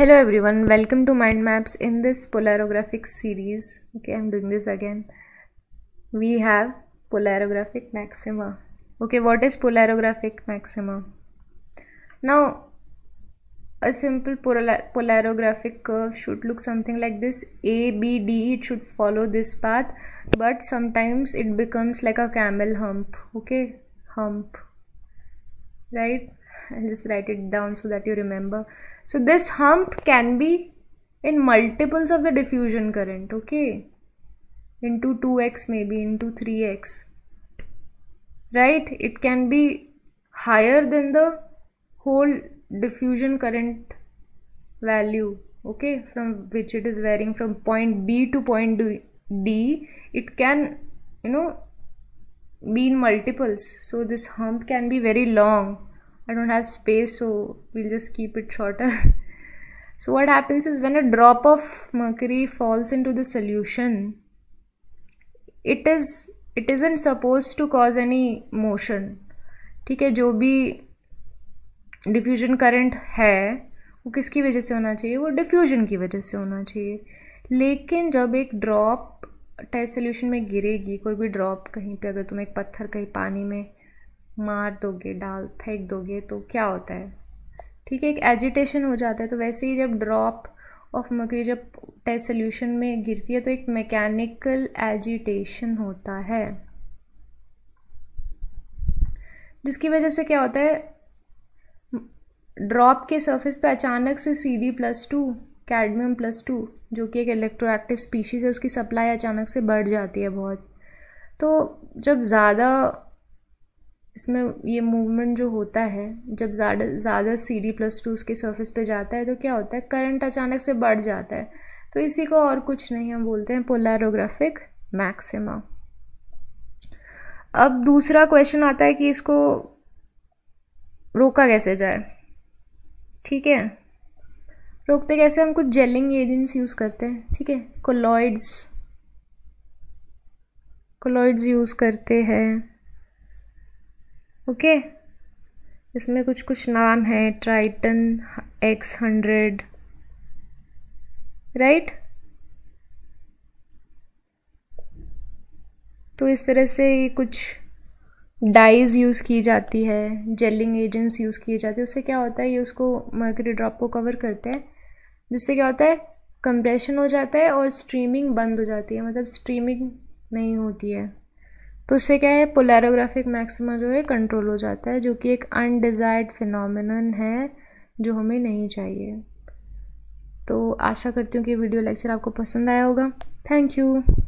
hello everyone welcome to mind maps in this polarographic series okay i'm doing this again we have polarographic maxima okay what is polarographic maxima now a simple polar polarographic curve should look something like this a b d it should follow this path but sometimes it becomes like a camel hump okay hump right I'll just write it down so that you remember. So this hump can be in multiples of the diffusion current, okay? Into 2x maybe, into 3x, right? It can be higher than the whole diffusion current value, okay? From which it is varying from point B to point D. It can, you know, be in multiples. So this hump can be very long, I don't have space so we'll just keep it shorter. so what happens is when a drop of mercury falls into the solution it is it isn't supposed to cause any motion ठीक है जो भी diffusion current है वो किसकी वजह से होना चाहिए वो डिफ्यूजन की वजह से होना चाहिए लेकिन जब एक ड्रॉप टेस्ट सोल्यूशन में गिरेगी कोई भी ड्रॉप कहीं पे अगर तुम एक पत्थर कहीं पानी में मार दोगे डाल फेंक दोगे तो क्या होता है ठीक है एक एजिटेशन हो जाता है तो वैसे ही जब ड्रॉप ऑफ मकरी जब टेस्ट सोल्यूशन में गिरती है तो एक मैकेनिकल एजिटेशन होता है जिसकी वजह से क्या होता है ड्रॉप के सरफेस पे अचानक से C D plus two cadmium plus two जो कि एक इलेक्ट्रोएक्टिव स्पीशीज़ है उसकी सप्लाई अचानक से बढ़ जाती है बहुत तो जब ज़्यादा इसमें ये मूवमेंट जो होता है जब ज़्यादा ज़्यादा सी डी प्लस टू उसके सर्फेस पे जाता है तो क्या होता है करंट अचानक से बढ़ जाता है तो इसी को और कुछ नहीं हम बोलते हैं पोलारोग्राफिक मैक्सिमा अब दूसरा क्वेश्चन आता है कि इसको रोका कैसे जाए ठीक है रोकते कैसे हम कुछ जेलिंग एजेंट्स यूज़ करते हैं ठीक है कोलॉइड्स कोलॉइड्स यूज़ करते हैं ओके इसमें कुछ कुछ नाम है ट्राइटन एक्स हंड्रेड राइट तो इस तरह से कुछ डाइज यूज़ की जाती है जेलिंग एजेंट्स यूज़ किए जाते हैं उससे क्या होता है ये उसको मर्करी ड्रॉप को कवर करते हैं जिससे क्या होता है कंप्रेशन हो जाता है और स्ट्रीमिंग बंद हो जाती है मतलब स्ट्रीमिंग नहीं होती है तो उससे क्या है पोलैरोग्राफिक मैक्सिमा जो है कंट्रोल हो जाता है जो कि एक अनडिज़ायर्ड फिनोमिनन है जो हमें नहीं चाहिए तो आशा करती हूँ कि वीडियो लेक्चर आपको पसंद आया होगा थैंक यू